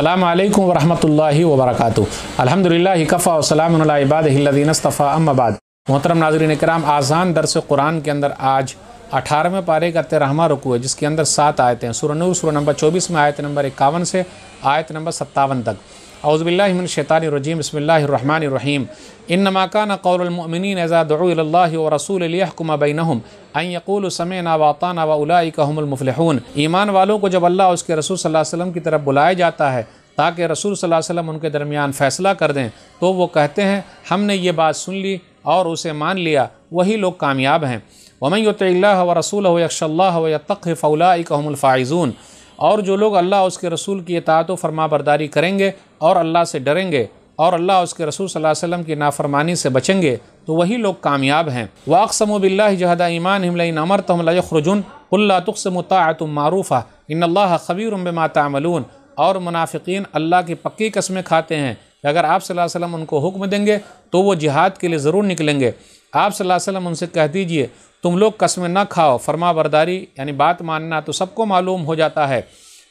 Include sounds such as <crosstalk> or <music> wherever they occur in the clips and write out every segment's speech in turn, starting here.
अल्लाम वरहमल वबरक अलहमदिल्ला कफ़ा वसलामबादीनस्तफ़ा अम्माबाद मोहतरम नाजरन कराम आज़ान दरस कुरान के अंदर आज अठारहवें पारे का तेरहवा रुकू है जिसके अंदर सात आयतें हैं सुरनूर सुर नंबर चौबीस में आयत नंबर इक्यावन से आयत नंबर सत्तावन तक अउज़बिल्लिमिनशैतानरजीम बसमीम इन नमाकान कौलमिन एज़ादल्ला व रसूलकुम बैनहम ईमान वालों को जब अल्लाह उसके रसूल वसम की तरफ बुलाया जाता है ताकि रसूल वसम उनके दरमियान फ़ैसला कर दें तो वो कहते हैं हमने ये बात सुन ली और उसे मान लिया वही लोग कामयाब हैं वमैत व रसूल यक्शल्ला व तक फ़ौलाकमफ़ाइजून और जो लोग अल्लाह उसके रसूल की इतात व फरमा बरदारी करेंगे और अल्लाह से डरेंगे और अल्लाह उसके रसूल सल्लल्लाहु अलैहि वसल्लम की नाफरमानी से बचेंगे तो वही लोग कामयाब हैं वाकसम बिल्ला ईमान हिमलिन अमर तमलखरजुन अल्ला तुकसम तातम मारूफ़ा इन अल्लाह खबीर बमा और मुनाफिकीन अल्लाह की पक्की कस्में खाते हैं कि अगर आप सल्लल्लाहु अलैहि वसल्लम उनको हुक्म देंगे तो वो जिहाद के लिए ज़रूर निकलेंगे आप सल्लल्लाहु अलैहि वसल्लम उनसे कह दीजिए तुम लोग कस्में ना खाओ फरमा बरदारी यानी बात मानना तो सबको मालूम हो जाता है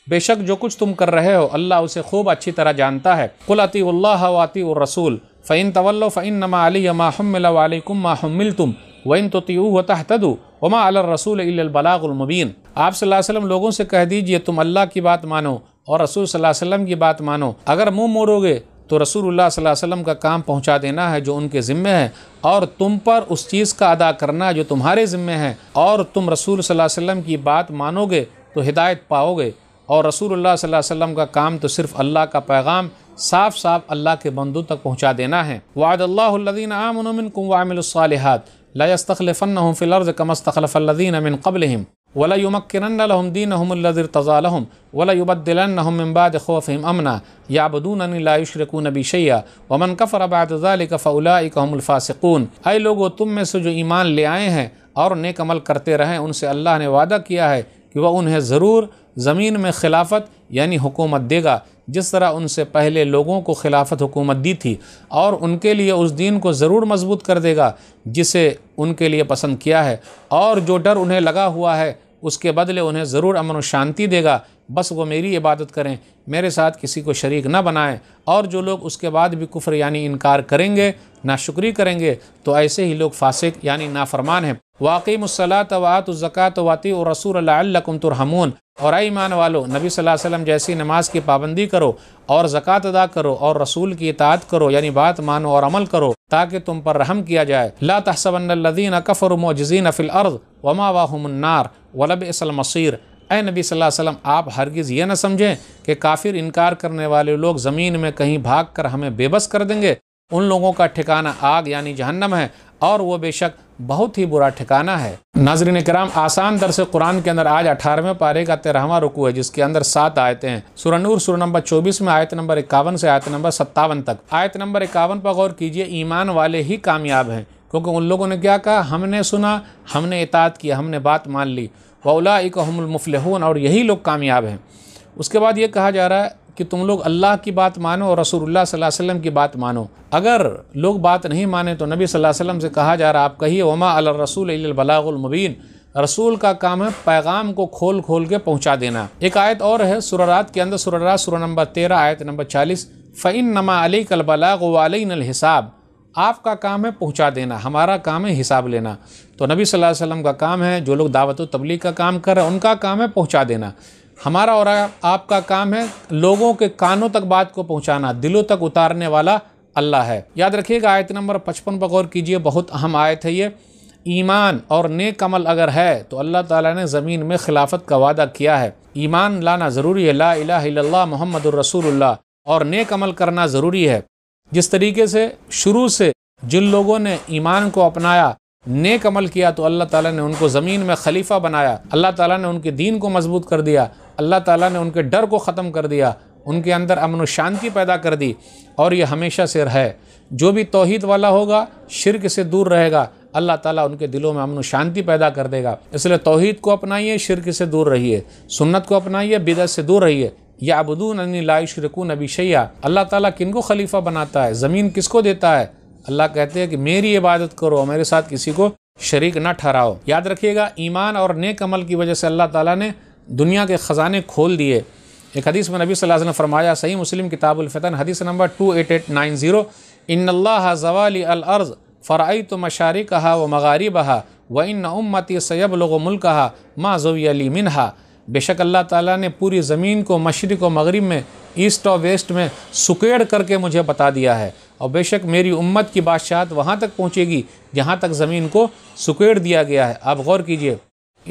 बेशक जो कुछ तुम कर रहे हो अल्लाह उसे खूब अच्छी तरह जानता है कुलती वाती रसूल फ़ैन तवल्लो फ़ैन नमा अली माहमिलकुम माहमिल तुम वैन तो त्यू व तहतदु उमा अल रसूल बलागुलमबीन आप सल्लम लोगों से कह दीजिए तुम अल्लाह की बात मानो और रसूल सल्लम की बात मानो अगर मुँह मोड़ोगे तो रसूल वसल्लम का काम पहुँचा देना है जो उनके ज़िम्मे है और तुम पर उस चीज़ का अदा करना जो तुम्हारे ज़िम्मे है और तुम रसूल सल्लम की बात मानोगे तो हिदायत पाओगे और रसूल वसल्लम का काम तो सिर्फ़ अल्लाह का पैगाम साफ साफ अल्लाह के बंदों तक पहुंचा देना है वादल्लादीन आमिन वामिलसालहत लास्तखलफ़न फ़िलर्ज़ कमस्तखलफ़ल्लिन अमिन कबलम वला युमक्नदीनदीर तज़ालहम वला युबदलबाद खौफ़म अमना याबदून लायुशरकू नबी शैया वमन कफ़र अबादाफ़लाफ़ासिकून अय लोगो तुम में से जो ईमान ले आए हैं और नेकमल करते रहें उनसे अल्लाह ने वादा किया है कि वह उन्हें ज़रूर ज़मीन में खिलाफत यानी हुकूमत देगा जिस तरह उनसे पहले लोगों को खिलाफत हुकूमत दी थी और उनके लिए उस दीन को ज़रूर मजबूत कर देगा जिसे उनके लिए पसंद किया है और जो डर उन्हें लगा हुआ है उसके बदले उन्हें ज़रूर अमन और शांति देगा बस वो मेरी इबादत करें मेरे साथ किसी को शरीक ना बनाएं और जो लोग उसके बाद भी कुफ्र यानी इनकार करेंगे ना शुक्री करेंगे तो ऐसे ही लोग फासिक यानी नाफरमान हैं वाकई मुसलात वात ज़क़ात वाती और रसूल अल्लाकुम तुरहमून और ईमान वालो नबी सल्लल्लाहु अलैहि वसल्लम जैसी नमाज की पाबंदी करो और ज़क़़त अदा करो और रसूल की इतात करो यानी बात मानो और अमल करो ताकि तुम पर रहम किया जाए ला तहसबनदीन कफ़र मोजीन फ़िल अर्ज़ वमा वाहमन्नार वलब मसीर ए नबी वसल्लम आप हरगिज़ ये न समझें कि काफिर इनकार करने वाले लोग ज़मीन में कहीं भाग कर हमें बेबस कर देंगे उन लोगों का ठिकाना आग यानी जहन्नम है और वो बेशक बहुत ही बुरा ठिकाना है नाजरीन कराम आसान दर से कुरान के अंदर आज अठारहवें पारे का तेरहवा रुकू है जिसके अंदर सात आयतें हैं सुरनूर सुर नंबर चौबीस में आयत नंबर इक्यावन से आयत नंबर सत्तावन तक आयत नंबर इक्यावन पर गौर कीजिए ईमान वाले ही कामयाब हैं क्योंकि उन लोगों ने क्या कहा हमने सुना हमने इतात किया हमने बात मान ली वउला इकहमुलमफलहून और यही लोग कामयाब हैं उसके बाद ये कहा जा रहा है कि तुम लोग अल्लाह की बात मानो और रसूलुल्लाह सल्लल्लाहु अलैहि वसल्लम की बात मानो अगर लोग बात नहीं माने तो नबी सल्लल्लाहु अलैहि वसल्लम से कहा जा रहा है आप कहिए वमा अल रसूल बलागुलमबीन रसूल का काम है पैगाम को खोल खोल के पहुँचा देना एक आयत और है सुररात के अंदर सुररात सुर नंबर तेरह आयत नंबर चालीस फ़ैन नमा अली कलबलाग वालिन हिसाब आपका काम है पहुंचा देना हमारा काम है हिसाब लेना तो नबी सल्लल्लाहु अलैहि वसल्लम का काम है जो लोग दावत तबलीग का काम कर रहे हैं उनका काम है पहुंचा देना हमारा और आपका काम है लोगों के कानों तक बात को पहुंचाना दिलों तक उतारने वाला अल्लाह है याद रखिएगा आयत नंबर पचपन पर गौर कीजिए बहुत अहम आयत है ये ईमान और नेक अमल अगर है तो अल्लाह ताला ने ज़मीन में खिलाफत का वादा किया है ईमान लाना ज़रूरी है ला इला मोहम्मद रसूल्ला और नेक अमल करना ज़रूरी है जिस तरीके से शुरू से जिन लोगों ने ईमान को अपनाया नेक अमल किया तो अल्लाह ताला ने उनको ज़मीन में खलीफा बनाया अल्लाह ताला ने उनके दीन को मजबूत कर दिया अल्लाह ताला ने उनके डर को ख़त्म कर दिया उनके अंदर अमन शांति पैदा कर दी और ये हमेशा से रहे जो भी तोहद वाला होगा शिरक से दूर रहेगा अल्लाह ताला उनके दिलों में अमन शांति पैदा कर देगा इसलिए तोहद को अपनाइए शिरक से दूर रहिए सुन्नत को अपनाइए बिदत से दूर रहिए या अबदून अनिल लाशरकू नबी शैया अल्लाह ताला किन को खलीफा बनाता है ज़मीन किसको देता है अल्लाह कहते हैं कि मेरी इबादत करो मेरे साथ किसी को शरीक ना ठहराओ याद रखिएगा ईमान और नेक अमल की वजह से अल्लाह ताला ने दुनिया के ख़जाने खोल दिए एक हदीस में नबी वसल्लम ने फरमाया सही मुस्लिम किताबुलफ़तन हदीस number two eight eight nine zero इन जवाली अलअर्ज़ फ़राई तो मशारी कहा व मगारी बहा व इन उम्मती सैब लोग कहा माँ जोली मिनहा बेशक अल्लाह ताला ने पूरी ज़मीन को मशरक़ व मगरब में ईस्ट और वेस्ट में सुकेड़ करके मुझे बता दिया है और बेशक मेरी उम्मत की बादशाहत वहाँ तक पहुँचेगी जहाँ तक ज़मीन को सुकेड़ दिया गया है आप गौर कीजिए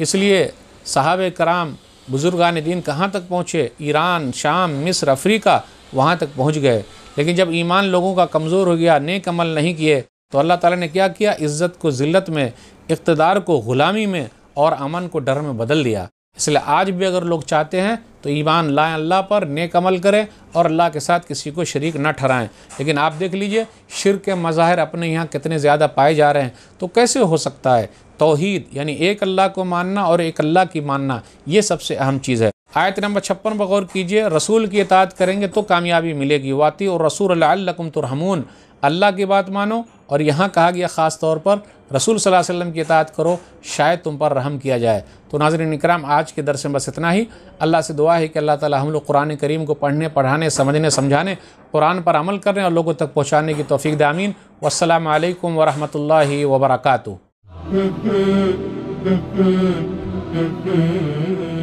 इसलिए साहब कराम बुज़ुर्गान दीन कहाँ तक पहुँचे ईरान शाम मिस्र अफ्रीका वहाँ तक पहुँच गए लेकिन जब ईमान लोगों का कमज़ोर हो गया नेक अमल नहीं किए तो अल्लाह ताला ने क्या किया इज़्ज़त को ज़िल्लत में इकतदार को ग़ुलामी में और अमन को डर में बदल दिया इसलिए आज भी अगर लोग चाहते हैं तो ईमान लाएँ अल्लाह पर नेक अमल करें और अल्लाह के साथ किसी को शरीक ना ठहराएं लेकिन आप देख लीजिए शिर के मज़ाहिर अपने यहाँ कितने ज़्यादा पाए जा रहे हैं तो कैसे हो सकता है तोहद यानी एक अल्लाह को मानना और एक अल्लाह की मानना ये सबसे अहम चीज़ है आयत नंबर छप्पन पर गौर कीजिए रसूल की इतात करेंगे तो कामयाबी मिलेगी वाती और रसूल अल्लाकुम तुरहमून अल्लाह की बात मानो और यहाँ कहा गया ख़ास तौर पर रसूल सल्लल्लाहु अलैहि वसल्लम की इतात करो शायद तुम पर रहम किया जाए तो नाजरन इकराम आज के दर से बस इतना ही अल्लाह से दुआ है कि अल्लाह ताला हम लोग कुरान करीम को पढ़ने पढ़ाने समझने समझाने कुरान पर अमल करने और लोगों तक पहुँचाने की तोफ़ी दामीन वालकम वरहमल वबरकू <laughs>